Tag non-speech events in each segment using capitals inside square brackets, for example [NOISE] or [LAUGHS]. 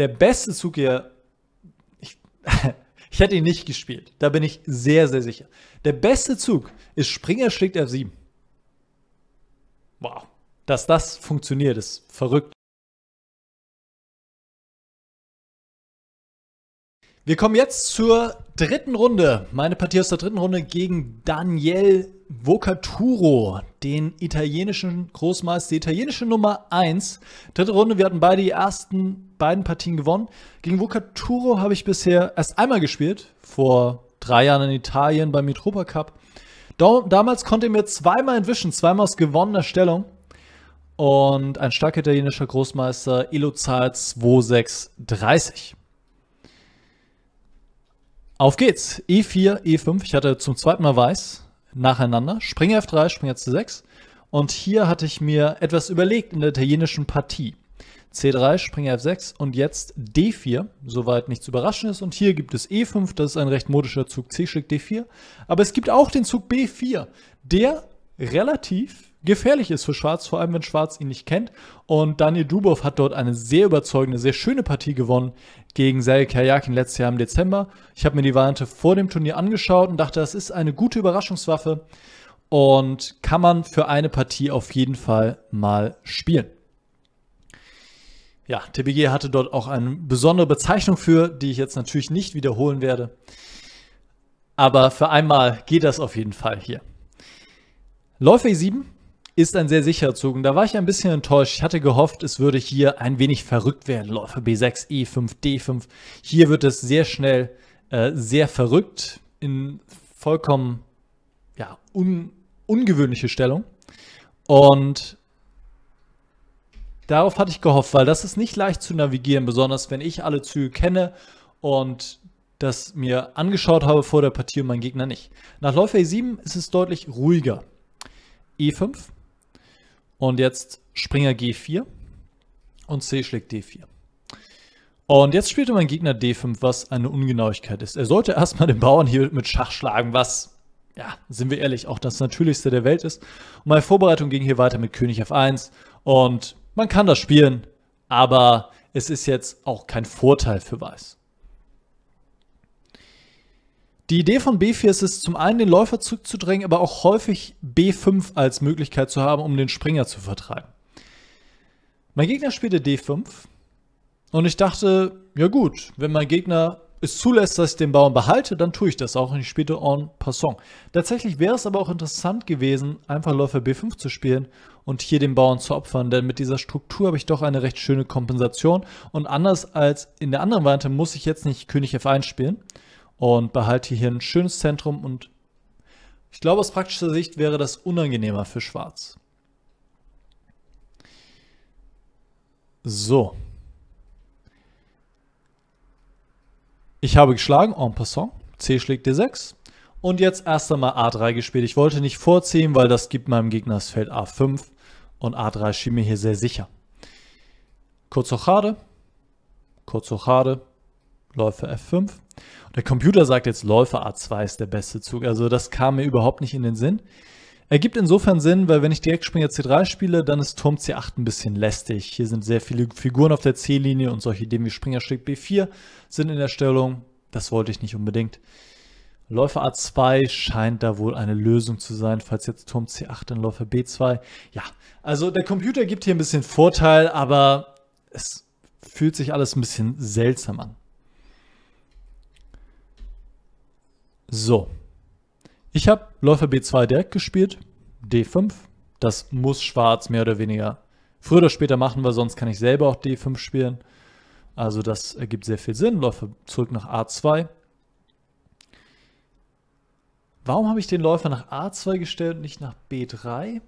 der beste Zug hier, ich, [LAUGHS] ich hätte ihn nicht gespielt. Da bin ich sehr, sehr sicher. Der beste Zug ist Springer schlägt F7. Wow. Dass das funktioniert, ist verrückt. Wir kommen jetzt zur dritten Runde. Meine Partie aus der dritten Runde gegen Daniel Vocaturo, den italienischen Großmeister, die italienische Nummer 1. Dritte Runde, wir hatten beide die ersten beiden Partien gewonnen. Gegen Vocaturo habe ich bisher erst einmal gespielt, vor drei Jahren in Italien beim Mitropa Cup. Damals konnte er mir zweimal entwischen, zweimal aus gewonnener Stellung. Und ein starker italienischer Großmeister, Ilozahl 2630. Auf geht's. E4, E5. Ich hatte zum zweiten Mal weiß nacheinander. Springer F3, Springer C6. Und hier hatte ich mir etwas überlegt in der italienischen Partie. C3, Springer F6 und jetzt D4, soweit nichts Überraschendes. Und hier gibt es E5, das ist ein recht modischer Zug C-Schick D4. Aber es gibt auch den Zug B4, der relativ gefährlich ist für Schwarz, vor allem wenn Schwarz ihn nicht kennt. Und Daniel Dubov hat dort eine sehr überzeugende, sehr schöne Partie gewonnen gegen Sergei Kajakin letztes Jahr im Dezember. Ich habe mir die Variante vor dem Turnier angeschaut und dachte, das ist eine gute Überraschungswaffe und kann man für eine Partie auf jeden Fall mal spielen. Ja, TBG hatte dort auch eine besondere Bezeichnung für, die ich jetzt natürlich nicht wiederholen werde. Aber für einmal geht das auf jeden Fall hier. Läufer E7 ist ein sehr sicherer Zug. Und da war ich ein bisschen enttäuscht. Ich hatte gehofft, es würde hier ein wenig verrückt werden. Läufer B6, E5, D5. Hier wird es sehr schnell äh, sehr verrückt in vollkommen ja, un ungewöhnliche Stellung. Und darauf hatte ich gehofft, weil das ist nicht leicht zu navigieren, besonders wenn ich alle Züge kenne und das mir angeschaut habe vor der Partie und mein Gegner nicht. Nach Läufer E7 ist es deutlich ruhiger. E5 und jetzt Springer G4 und C schlägt D4. Und jetzt spielte mein Gegner D5, was eine Ungenauigkeit ist. Er sollte erstmal den Bauern hier mit Schach schlagen, was, ja, sind wir ehrlich, auch das Natürlichste der Welt ist. Und meine Vorbereitung ging hier weiter mit König F1 und man kann das spielen, aber es ist jetzt auch kein Vorteil für Weiß. Die Idee von B4 ist es, zum einen den Läufer zurückzudrängen, aber auch häufig B5 als Möglichkeit zu haben, um den Springer zu vertreiben. Mein Gegner spielte D5 und ich dachte, ja gut, wenn mein Gegner es zulässt, dass ich den Bauern behalte, dann tue ich das auch und ich spielte en passant. Tatsächlich wäre es aber auch interessant gewesen, einfach Läufer B5 zu spielen und hier den Bauern zu opfern, denn mit dieser Struktur habe ich doch eine recht schöne Kompensation und anders als in der anderen Variante muss ich jetzt nicht König F1 spielen, und behalte hier ein schönes Zentrum und ich glaube aus praktischer Sicht wäre das unangenehmer für Schwarz. So. Ich habe geschlagen, en passant. C schlägt D6. Und jetzt erst einmal A3 gespielt. Ich wollte nicht vorziehen, weil das gibt meinem Gegner das Feld A5. Und A3 schien mir hier sehr sicher. Kurz Hochade. Kurz Hochade. Läufer F5. der Computer sagt jetzt, Läufer A2 ist der beste Zug. Also das kam mir überhaupt nicht in den Sinn. Ergibt insofern Sinn, weil wenn ich direkt Springer C3 spiele, dann ist Turm C8 ein bisschen lästig. Hier sind sehr viele Figuren auf der C-Linie und solche Ideen wie Springerstück B4 sind in der Stellung. Das wollte ich nicht unbedingt. Läufer A2 scheint da wohl eine Lösung zu sein, falls jetzt Turm C8 dann Läufer B2. Ja, also der Computer gibt hier ein bisschen Vorteil, aber es fühlt sich alles ein bisschen seltsam an. So, ich habe Läufer B2 direkt gespielt, D5. Das muss schwarz mehr oder weniger früher oder später machen, weil sonst kann ich selber auch D5 spielen. Also das ergibt sehr viel Sinn. Läufer zurück nach A2. Warum habe ich den Läufer nach A2 gestellt und nicht nach B3?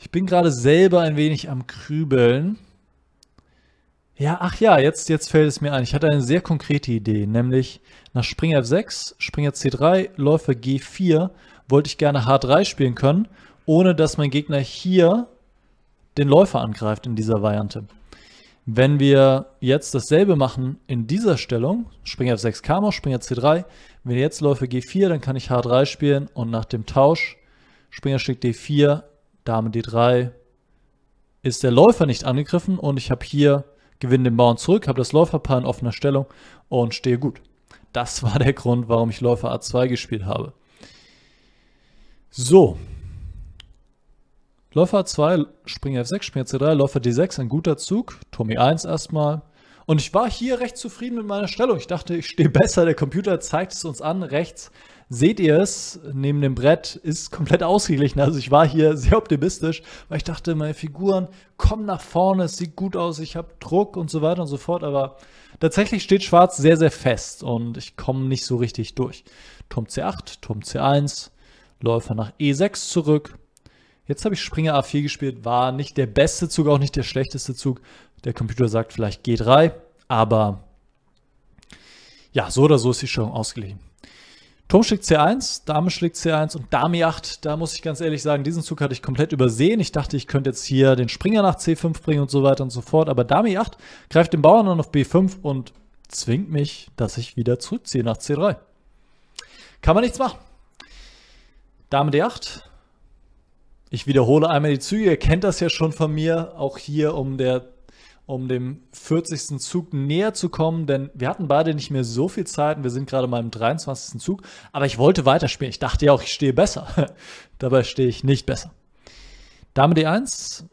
Ich bin gerade selber ein wenig am Krübeln. Ja, ach ja, jetzt, jetzt fällt es mir ein. Ich hatte eine sehr konkrete Idee, nämlich nach Springer F6, Springer C3, Läufer G4 wollte ich gerne H3 spielen können, ohne dass mein Gegner hier den Läufer angreift in dieser Variante. Wenn wir jetzt dasselbe machen in dieser Stellung, Springer F6 kam auch, Springer C3, wenn jetzt Läufer G4, dann kann ich H3 spielen und nach dem Tausch Springer schlägt D4, Dame D3, ist der Läufer nicht angegriffen und ich habe hier gewinne den Bauern zurück, habe das Läuferpaar in offener Stellung und stehe gut. Das war der Grund, warum ich Läufer A2 gespielt habe. So. Läufer A2, Springer F6, Springer C3, Läufer D6, ein guter Zug. Turm E1 erstmal, und ich war hier recht zufrieden mit meiner Stellung. Ich dachte, ich stehe besser. Der Computer zeigt es uns an. Rechts seht ihr es, neben dem Brett ist komplett ausgeglichen. Also ich war hier sehr optimistisch, weil ich dachte, meine Figuren kommen nach vorne, es sieht gut aus, ich habe Druck und so weiter und so fort. Aber tatsächlich steht Schwarz sehr, sehr fest und ich komme nicht so richtig durch. Turm C8, Turm C1, Läufer nach E6 zurück, Jetzt habe ich Springer A4 gespielt, war nicht der beste Zug, auch nicht der schlechteste Zug. Der Computer sagt vielleicht G3, aber ja, so oder so ist die Steuerung ausgeglichen. Turm schlägt C1, Dame schlägt C1 und Dame 8. Da muss ich ganz ehrlich sagen, diesen Zug hatte ich komplett übersehen. Ich dachte, ich könnte jetzt hier den Springer nach C5 bringen und so weiter und so fort. Aber Dame 8 greift den Bauern dann auf B5 und zwingt mich, dass ich wieder zurückziehe nach C3. Kann man nichts machen. Dame D8, ich wiederhole einmal die Züge, ihr kennt das ja schon von mir, auch hier um der um dem 40. Zug näher zu kommen, denn wir hatten beide nicht mehr so viel Zeit und wir sind gerade mal im 23. Zug, aber ich wollte weiterspielen. Ich dachte ja auch, ich stehe besser. [LAUGHS] Dabei stehe ich nicht besser. Dame D1,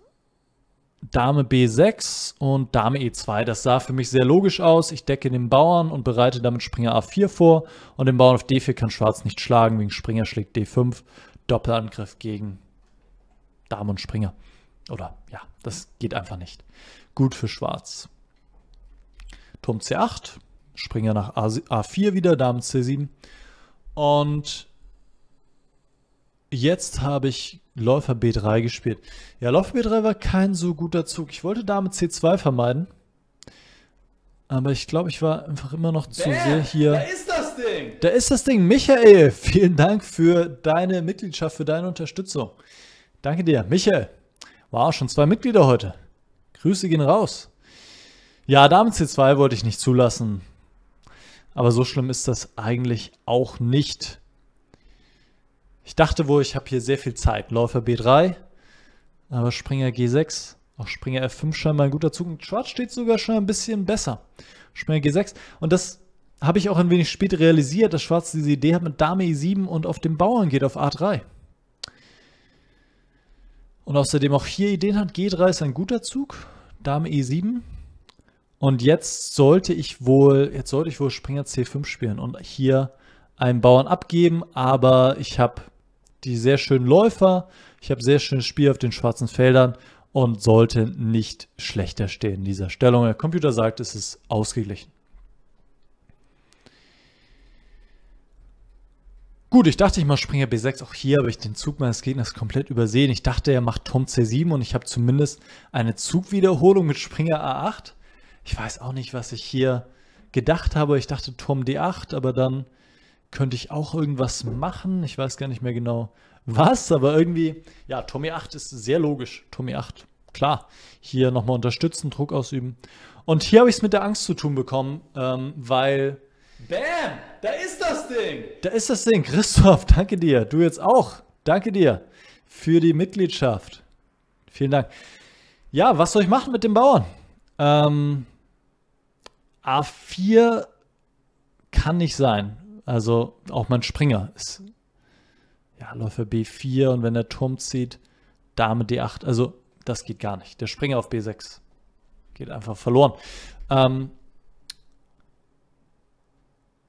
Dame B6 und Dame E2. Das sah für mich sehr logisch aus. Ich decke den Bauern und bereite damit Springer A4 vor und den Bauern auf D4 kann Schwarz nicht schlagen, wegen Springer schlägt D5. Doppelangriff gegen Dame und Springer. Oder ja, das geht einfach nicht. Gut für Schwarz. Turm C8, Springer nach A4 wieder, Dame C7. Und jetzt habe ich Läufer B3 gespielt. Ja, Läufer B3 war kein so guter Zug. Ich wollte Dame C2 vermeiden. Aber ich glaube, ich war einfach immer noch zu Bäh, sehr hier. Da ist das Ding! Da ist das Ding! Michael, vielen Dank für deine Mitgliedschaft, für deine Unterstützung. Danke dir. Michael, wow, schon zwei Mitglieder heute. Grüße gehen raus. Ja, Damen C2 wollte ich nicht zulassen. Aber so schlimm ist das eigentlich auch nicht. Ich dachte wohl, ich habe hier sehr viel Zeit. Läufer B3, aber Springer G6, auch Springer F5 scheinbar ein guter Zug. Schwarz steht sogar schon ein bisschen besser. Springer G6 und das habe ich auch ein wenig später realisiert, dass Schwarz diese Idee hat mit Dame E7 und auf dem Bauern geht auf A3. Und außerdem auch hier Ideen hat. G3 ist ein guter Zug. Dame E7. Und jetzt sollte ich wohl, jetzt sollte ich wohl Springer C5 spielen und hier einen Bauern abgeben, aber ich habe die sehr schönen Läufer, ich habe sehr schönes Spiel auf den schwarzen Feldern und sollte nicht schlechter stehen in dieser Stellung. Der Computer sagt, es ist ausgeglichen. Gut, ich dachte, ich mache Springer B6. Auch hier habe ich den Zug meines Gegners komplett übersehen. Ich dachte, er macht Turm C7 und ich habe zumindest eine Zugwiederholung mit Springer A8. Ich weiß auch nicht, was ich hier gedacht habe. Ich dachte Turm D8, aber dann könnte ich auch irgendwas machen. Ich weiß gar nicht mehr genau was, aber irgendwie, ja, Turm E8 ist sehr logisch. Turm E8, klar. Hier nochmal unterstützen, Druck ausüben. Und hier habe ich es mit der Angst zu tun bekommen, ähm, weil... Bam! Da ist das Ding! Da ist das Ding. Christoph, danke dir. Du jetzt auch. Danke dir für die Mitgliedschaft. Vielen Dank. Ja, was soll ich machen mit dem Bauern? Ähm, A4 kann nicht sein. Also auch mein Springer ist. Ja, Läufer B4 und wenn der Turm zieht, Dame D8. Also das geht gar nicht. Der Springer auf B6 geht einfach verloren. Ähm,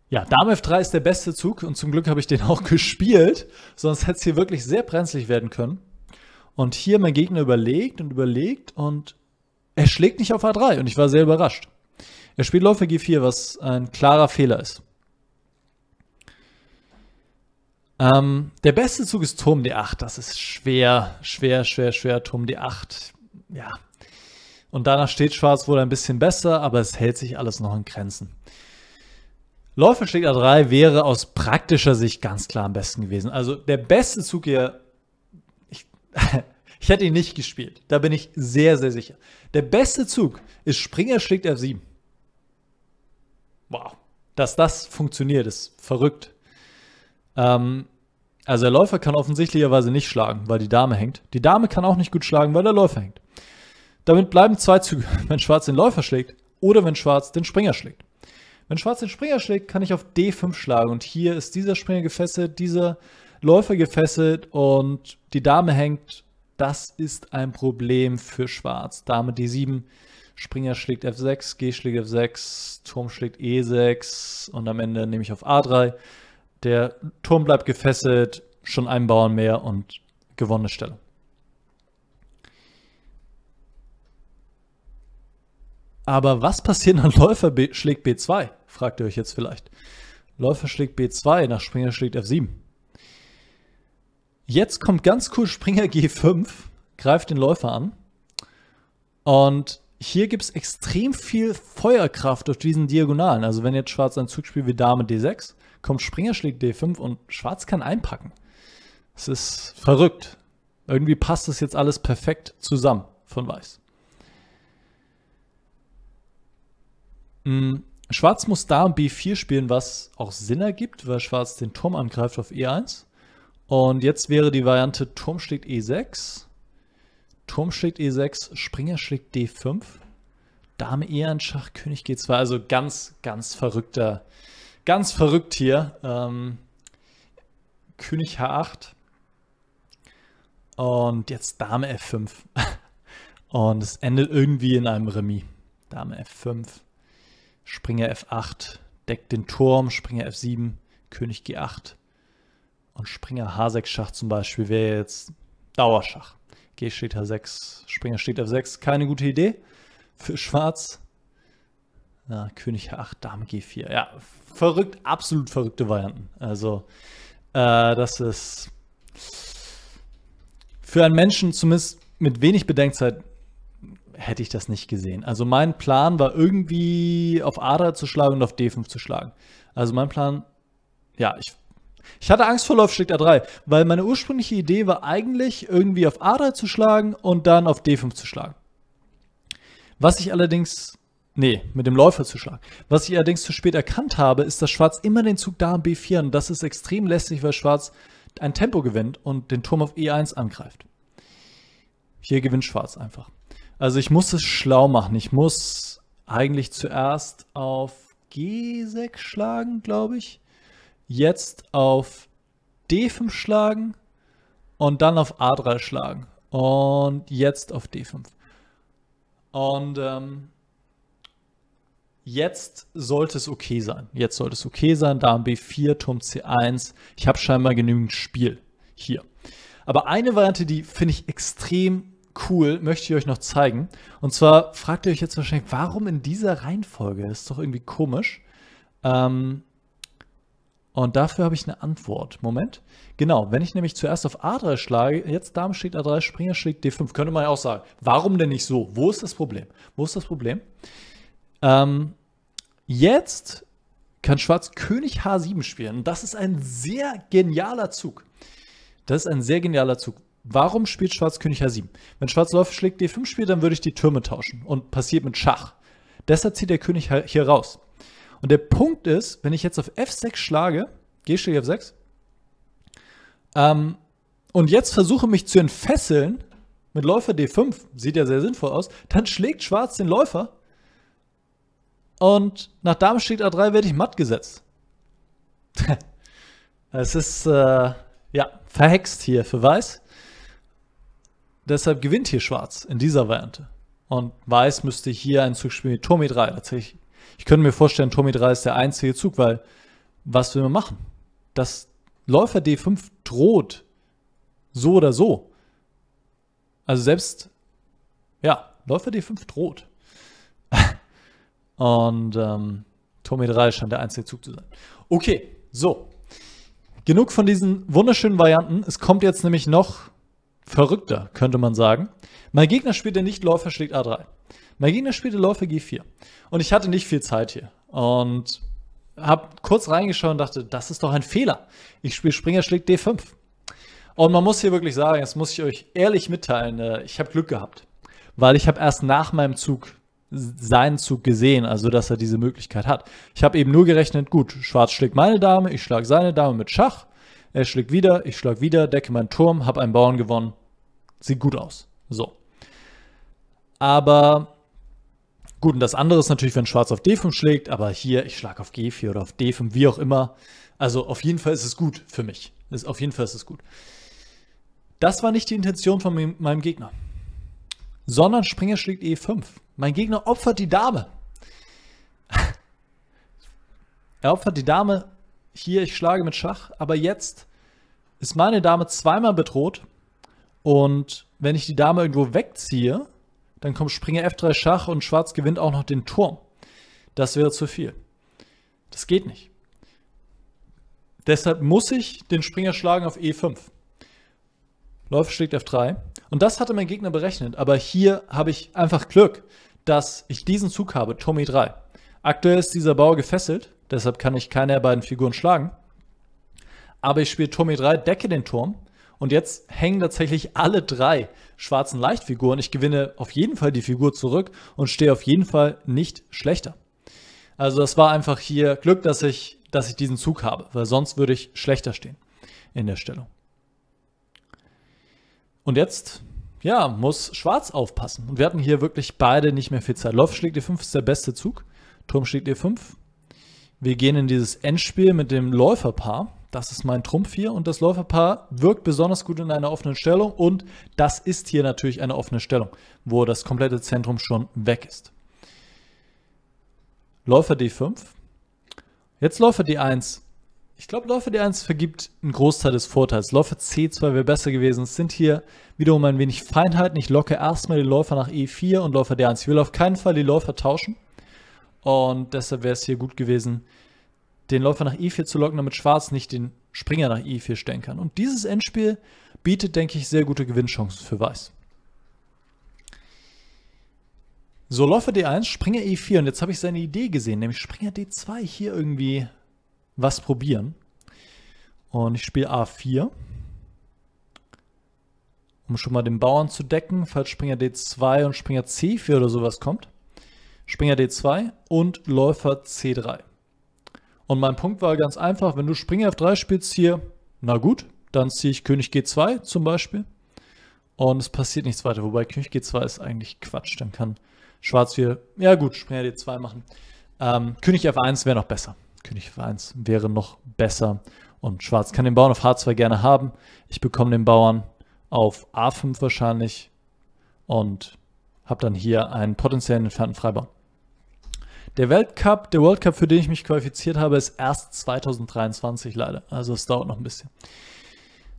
ja, Dame F3 ist der beste Zug und zum Glück habe ich den auch [LAUGHS] gespielt, sonst hätte es hier wirklich sehr brenzlig werden können. Und hier mein Gegner überlegt und überlegt und er schlägt nicht auf A3 und ich war sehr überrascht. Er spielt Läufer G4, was ein klarer Fehler ist. Ähm, der beste Zug ist Turm D8. Das ist schwer, schwer, schwer, schwer. Turm D8. Ja. Und danach steht Schwarz wohl ein bisschen besser, aber es hält sich alles noch in Grenzen a 3 wäre aus praktischer Sicht ganz klar am besten gewesen. Also der beste Zug hier, ich, [LAUGHS] ich hätte ihn nicht gespielt. Da bin ich sehr, sehr sicher. Der beste Zug ist Springer schlägt F7. Wow. Dass das funktioniert, ist verrückt. Ähm, also der Läufer kann offensichtlicherweise nicht schlagen, weil die Dame hängt. Die Dame kann auch nicht gut schlagen, weil der Läufer hängt. Damit bleiben zwei Züge, [LAUGHS] wenn Schwarz den Läufer schlägt oder wenn Schwarz den Springer schlägt. Wenn Schwarz den Springer schlägt, kann ich auf D5 schlagen. Und hier ist dieser Springer gefesselt, dieser Läufer gefesselt und die Dame hängt. Das ist ein Problem für Schwarz. Dame D7, Springer schlägt F6, G schlägt F6, Turm schlägt E6 und am Ende nehme ich auf A3. Der Turm bleibt gefesselt, schon einen Bauern mehr und gewonnene Stellung. Aber was passiert nach Läufer B schlägt B2? Fragt ihr euch jetzt vielleicht. Läufer schlägt B2, nach Springer schlägt F7. Jetzt kommt ganz cool Springer G5, [LAUGHS] greift den Läufer an. Und hier gibt es extrem viel Feuerkraft auf diesen Diagonalen. Also wenn jetzt Schwarz ein Zug spielt wie Dame D6, kommt Springer schlägt D5 und Schwarz kann einpacken. Es ist verrückt. Irgendwie passt das jetzt alles perfekt zusammen von Weiß. Mhm. Schwarz muss da B4 spielen, was auch Sinn ergibt, weil Schwarz den Turm angreift auf E1. Und jetzt wäre die Variante Turm schlägt E6. Turm schlägt E6, Springer schlägt D5. Dame E1, Schach, König G2. Also ganz, ganz verrückter, ganz verrückt hier. Ähm, König H8. Und jetzt Dame F5. [LAUGHS] Und es endet irgendwie in einem Remis. Dame F5. Springer F8, deckt den Turm, Springer F7, König G8 und Springer H6 Schach zum Beispiel wäre jetzt Dauerschach. G steht H6, Springer steht F6, keine gute Idee für Schwarz. Na, König H8, Dame G4. Ja, verrückt, absolut verrückte Varianten. Also, äh, das ist für einen Menschen zumindest mit wenig Bedenkzeit hätte ich das nicht gesehen. Also mein Plan war irgendwie auf a zu schlagen und auf D5 zu schlagen. Also mein Plan, ja, ich, ich hatte Angst vor Laufstück A3, weil meine ursprüngliche Idee war eigentlich irgendwie auf a zu schlagen und dann auf D5 zu schlagen. Was ich allerdings, nee, mit dem Läufer zu schlagen. Was ich allerdings zu spät erkannt habe, ist, dass Schwarz immer den Zug da am B4 und das ist extrem lästig, weil Schwarz ein Tempo gewinnt und den Turm auf E1 angreift. Hier gewinnt Schwarz einfach. Also ich muss es schlau machen. Ich muss eigentlich zuerst auf G6 schlagen, glaube ich. Jetzt auf D5 schlagen und dann auf A3 schlagen. Und jetzt auf D5. Und ähm, jetzt sollte es okay sein. Jetzt sollte es okay sein. Dame B4, Turm C1. Ich habe scheinbar genügend Spiel hier. Aber eine Variante, die finde ich extrem cool, möchte ich euch noch zeigen. Und zwar fragt ihr euch jetzt wahrscheinlich, warum in dieser Reihenfolge? Das ist doch irgendwie komisch. Ähm, und dafür habe ich eine Antwort. Moment. Genau, wenn ich nämlich zuerst auf A3 schlage, jetzt Dame schlägt A3, Springer schlägt D5, könnte man ja auch sagen, warum denn nicht so? Wo ist das Problem? Wo ist das Problem? Ähm, jetzt kann Schwarz König H7 spielen. das ist ein sehr genialer Zug. Das ist ein sehr genialer Zug warum spielt Schwarz König H7? Wenn Schwarz Läufer schlägt D5 spielt, dann würde ich die Türme tauschen und passiert mit Schach. Deshalb zieht der König hier raus. Und der Punkt ist, wenn ich jetzt auf F6 schlage, G schlägt F6, ähm, und jetzt versuche mich zu entfesseln mit Läufer D5, sieht ja sehr sinnvoll aus, dann schlägt Schwarz den Läufer und nach Dame schlägt A3 werde ich matt gesetzt. [LAUGHS] Es ist, äh, ja, verhext hier für Weiß. Deshalb gewinnt hier Schwarz in dieser Variante. Und Weiß müsste hier einen Zug spielen mit Turm 3 tatsächlich. Ich könnte mir vorstellen, Turm 3 ist der einzige Zug, weil was will man machen? Das Läufer D5 droht so oder so. Also selbst, ja, Läufer D5 droht. [LAUGHS] Und ähm, Turm E3 scheint der einzige Zug zu sein. Okay, so. Genug von diesen wunderschönen Varianten. Es kommt jetzt nämlich noch verrückter, könnte man sagen. Mein Gegner spielte nicht Läufer schlägt A3. Mein Gegner spielte Läufer G4. Und ich hatte nicht viel Zeit hier. Und habe kurz reingeschaut und dachte, das ist doch ein Fehler. Ich spiele Springer schlägt D5. Und man muss hier wirklich sagen, das muss ich euch ehrlich mitteilen, äh, ich habe Glück gehabt. Weil ich habe erst nach meinem Zug seinen Zug gesehen, also dass er diese Möglichkeit hat. Ich habe eben nur gerechnet, gut, Schwarz schlägt meine Dame, ich schlage seine Dame mit Schach er schlägt wieder, ich schlage wieder, decke meinen Turm, habe einen Bauern gewonnen. Sieht gut aus. So. Aber gut, und das andere ist natürlich, wenn Schwarz auf D5 schlägt, aber hier, ich schlage auf G4 oder auf D5, wie auch immer. Also auf jeden Fall ist es gut für mich. Ist, auf jeden Fall ist es gut. Das war nicht die Intention von meinem Gegner. Sondern Springer schlägt E5. Mein Gegner opfert die Dame. [LAUGHS] er opfert die Dame hier, ich schlage mit Schach, aber jetzt ist meine Dame zweimal bedroht und wenn ich die Dame irgendwo wegziehe, dann kommt Springer F3 Schach und Schwarz gewinnt auch noch den Turm. Das wäre zu viel. Das geht nicht. Deshalb muss ich den Springer schlagen auf E5. Läufer schlägt F3. Und das hatte mein Gegner berechnet. Aber hier habe ich einfach Glück, dass ich diesen Zug habe, Turm E3. Aktuell ist dieser Bauer gefesselt. Deshalb kann ich keine der beiden Figuren schlagen. Aber ich spiele Turm E3, decke den Turm. Und jetzt hängen tatsächlich alle drei schwarzen Leichtfiguren. Ich gewinne auf jeden Fall die Figur zurück und stehe auf jeden Fall nicht schlechter. Also das war einfach hier Glück, dass ich, dass ich diesen Zug habe, weil sonst würde ich schlechter stehen in der Stellung. Und jetzt, ja, muss Schwarz aufpassen. Und wir hatten hier wirklich beide nicht mehr viel Zeit. Lauf schlägt E5 ist der beste Zug. Turm schlägt E5. Wir gehen in dieses Endspiel mit dem Läuferpaar. Das ist mein Trumpf hier und das Läuferpaar wirkt besonders gut in einer offenen Stellung und das ist hier natürlich eine offene Stellung, wo das komplette Zentrum schon weg ist. Läufer D5. Jetzt Läufer D1. Ich glaube, Läufer D1 vergibt einen Großteil des Vorteils. Läufer C2 wäre besser gewesen. Es sind hier wiederum ein wenig Feinheiten. Ich locke erstmal die Läufer nach E4 und Läufer D1. Ich will auf keinen Fall die Läufer tauschen. Und deshalb wäre es hier gut gewesen, den Läufer nach E4 zu locken, damit Schwarz nicht den Springer nach E4 stellen kann. Und dieses Endspiel bietet, denke ich, sehr gute Gewinnchancen für Weiß. So, Läufer D1, Springer E4. Und jetzt habe ich seine Idee gesehen, nämlich Springer D2 hier irgendwie was probieren. Und ich spiele A4. Um schon mal den Bauern zu decken, falls Springer D2 und Springer C4 oder sowas kommt. Springer D2 und Läufer C3. Und mein Punkt war ganz einfach, wenn du Springer F3 spielst hier, na gut, dann ziehe ich König G2 zum Beispiel. Und es passiert nichts weiter, wobei König G2 ist eigentlich Quatsch. Dann kann Schwarz hier, ja gut, Springer D2 machen. Ähm, König F1 wäre noch besser. König F1 wäre noch besser. Und Schwarz kann den Bauern auf H2 gerne haben. Ich bekomme den Bauern auf A5 wahrscheinlich und habe dann hier einen potenziellen entfernten Freibau. Der Weltcup, der World Cup, für den ich mich qualifiziert habe, ist erst 2023 leider. Also es dauert noch ein bisschen.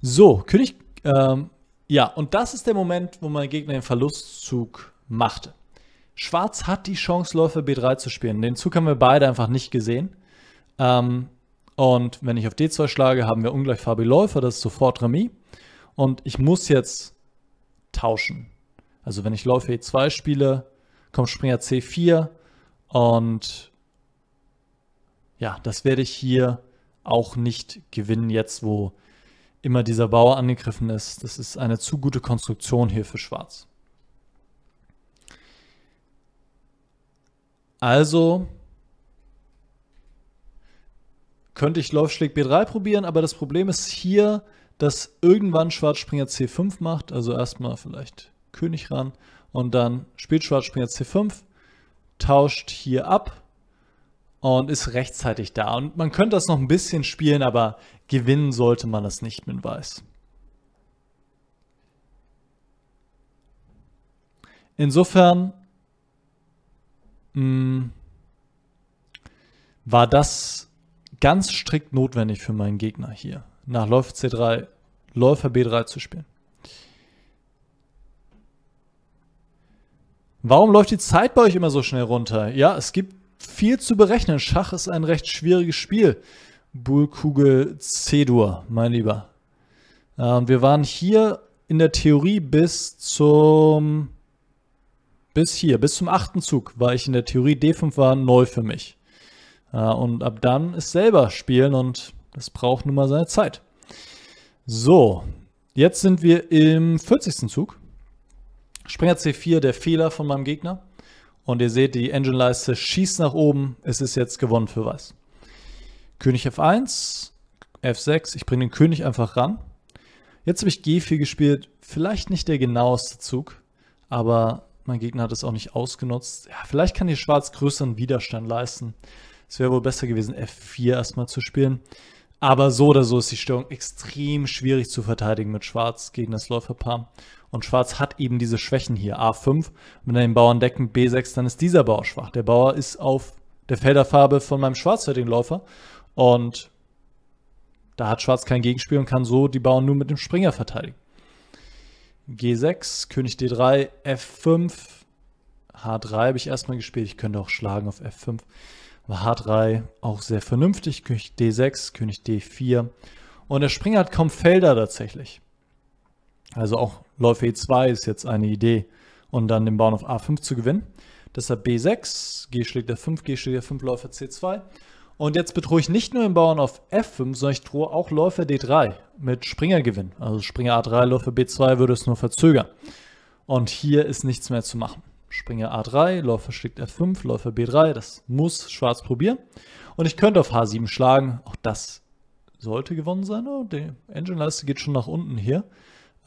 So, König, ähm, ja, und das ist der Moment, wo mein Gegner den Verlustzug machte. Schwarz hat die Chance, Läufer B3 zu spielen. Den Zug haben wir beide einfach nicht gesehen. Ähm, und wenn ich auf D2 schlage, haben wir ungleich Fabi Läufer, das ist sofort Remis. Und ich muss jetzt tauschen. Also wenn ich Läufer E2 spiele, kommt Springer C4, und ja, das werde ich hier auch nicht gewinnen, jetzt wo immer dieser Bauer angegriffen ist. Das ist eine zu gute Konstruktion hier für Schwarz. Also könnte ich Laufschläg B3 probieren, aber das Problem ist hier, dass irgendwann Schwarzspringer C5 macht, also erstmal vielleicht König ran und dann spielt Schwarzspringer C5 tauscht hier ab und ist rechtzeitig da. Und man könnte das noch ein bisschen spielen, aber gewinnen sollte man das nicht mit Weiß. Insofern mh, mm, war das ganz strikt notwendig für meinen Gegner hier, nach Läufer C3, Läufer B3 zu spielen. Warum läuft die Zeit bei euch immer so schnell runter? Ja, es gibt viel zu berechnen. Schach ist ein recht schwieriges Spiel. Bullkugel C-Dur, mein Lieber. Ähm, wir waren hier in der Theorie bis zum bis hier, bis zum achten Zug war ich in der Theorie. D5 war neu für mich. Äh, und ab dann ist selber spielen und das braucht nun mal seine Zeit. So, jetzt sind wir im 40. Zug. Springer C4, der Fehler von meinem Gegner. Und ihr seht, die Engine-Leiste schießt nach oben. Es ist jetzt gewonnen für Weiß. König F1, F6. Ich bringe den König einfach ran. Jetzt habe ich G4 gespielt. Vielleicht nicht der genaueste Zug, aber mein Gegner hat es auch nicht ausgenutzt. Ja, vielleicht kann hier Schwarz größeren Widerstand leisten. Es wäre wohl besser gewesen, F4 erstmal zu spielen. Aber so oder so ist die Störung extrem schwierig zu verteidigen mit Schwarz gegen das Läuferpaar. Und Schwarz hat eben diese Schwächen hier. A5, wenn er den Bauern decken, B6, dann ist dieser Bauer schwach. Der Bauer ist auf der Felderfarbe von meinem schwarzfertigen Läufer. Und da hat Schwarz kein Gegenspiel und kann so die Bauern nur mit dem Springer verteidigen. G6, König D3, F5, H3 habe ich erstmal gespielt. Ich könnte auch schlagen auf F5. H3 auch sehr vernünftig, König D6, König D4. Und der Springer hat kaum Felder tatsächlich. Also auch Läufer E2 ist jetzt eine Idee. Und dann den Bauern auf A5 zu gewinnen. Deshalb B6, G schlägt der 5, G schlägt der 5, Läufer C2. Und jetzt bedrohe ich nicht nur den Bauern auf F5, sondern ich drohe auch Läufer D3 mit Springergewinn. Also Springer A3, Läufer B2 würde es nur verzögern. Und hier ist nichts mehr zu machen. Springer A3, Läufer schlägt F5, Läufer B3, das muss schwarz probieren. Und ich könnte auf H7 schlagen, auch das sollte gewonnen sein. Oh, die Engine-Leiste geht schon nach unten hier.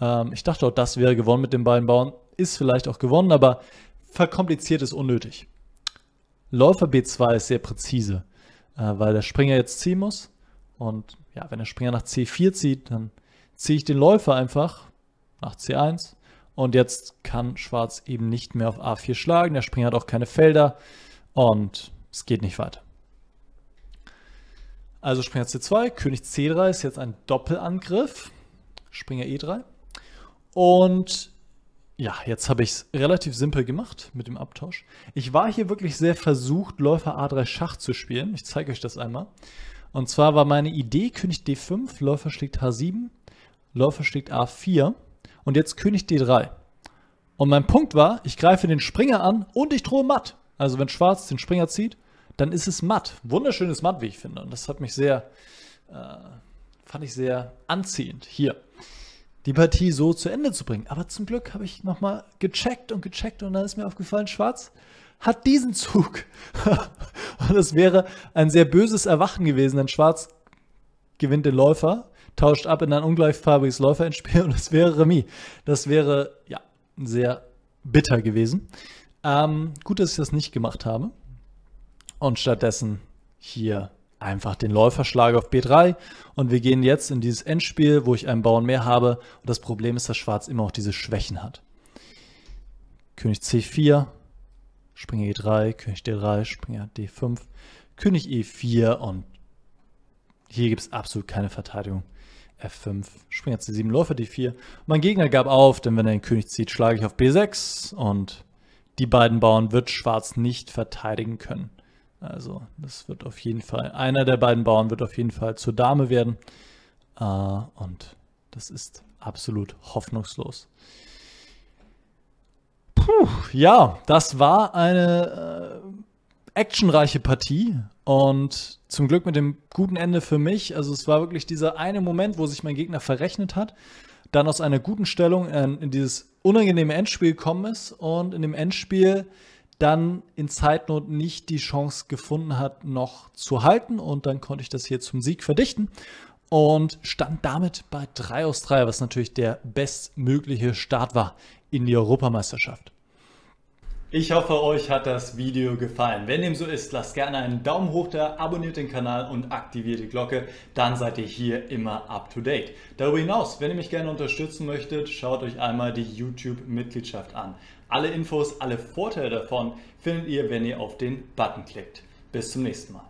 Ähm, ich dachte auch, das wäre gewonnen mit den beiden Bauern. Ist vielleicht auch gewonnen, aber verkompliziert ist unnötig. Läufer B2 ist sehr präzise, äh, weil der Springer jetzt ziehen muss. Und ja, wenn der Springer nach C4 zieht, dann ziehe ich den Läufer einfach nach C1 und jetzt kann Schwarz eben nicht mehr auf A4 schlagen. Der Springer hat auch keine Felder. Und es geht nicht weiter. Also Springer C2, König C3 ist jetzt ein Doppelangriff. Springer E3. Und ja, jetzt habe ich es relativ simpel gemacht mit dem Abtausch. Ich war hier wirklich sehr versucht, Läufer A3 Schach zu spielen. Ich zeige euch das einmal. Und zwar war meine Idee König D5, Läufer schlägt H7, Läufer schlägt A4 und jetzt König D3. Und mein Punkt war, ich greife den Springer an und ich drohe matt. Also wenn Schwarz den Springer zieht, dann ist es matt. Wunderschönes Matt, wie ich finde. Und das hat mich sehr, äh, fand ich sehr anziehend hier, die Partie so zu Ende zu bringen. Aber zum Glück habe ich nochmal gecheckt und gecheckt und dann ist mir aufgefallen, Schwarz hat diesen Zug. [LAUGHS] und es wäre ein sehr böses Erwachen gewesen, denn Schwarz gewinnt den Läufer tauscht ab in ein ungleichfarbiges Läuferendspiel [LAUGHS] und es wäre Remis. Das wäre, ja, sehr bitter gewesen. Ähm, gut, dass ich das nicht gemacht habe. Und stattdessen hier einfach den Läuferschlag auf B3 und wir gehen jetzt in dieses Endspiel, wo ich einen Bauern mehr habe und das Problem ist, dass Schwarz immer auch diese Schwächen hat. König C4, Springer E3, König D3, Springer D5, König E4 und hier gibt es absolut keine Verteidigung. F5, springe jetzt die 7, Läufer D4. Mein Gegner gab auf, denn wenn er den König zieht, schlage ich auf B6 und die beiden Bauern wird Schwarz nicht verteidigen können. Also das wird auf jeden Fall, einer der beiden Bauern wird auf jeden Fall zur Dame werden äh, und das ist absolut hoffnungslos. Puh, ja, das war eine äh, actionreiche Partie. Und zum Glück mit dem guten Ende für mich. Also es war wirklich dieser eine Moment, wo sich mein Gegner verrechnet hat, dann aus einer guten Stellung in dieses unangenehme Endspiel gekommen ist und in dem Endspiel dann in Zeitnot nicht die Chance gefunden hat, noch zu halten. Und dann konnte ich das hier zum Sieg verdichten und stand damit bei 3 aus 3, was natürlich der bestmögliche Start war in die Europameisterschaft. Ich hoffe, euch hat das Video gefallen. Wenn dem so ist, lasst gerne einen Daumen hoch da, abonniert den Kanal und aktiviert die Glocke, dann seid ihr hier immer up to date. Darüber hinaus, wenn ihr mich gerne unterstützen möchtet, schaut euch einmal die YouTube-Mitgliedschaft an. Alle Infos, alle Vorteile davon findet ihr, wenn ihr auf den Button klickt. Bis zum nächsten Mal.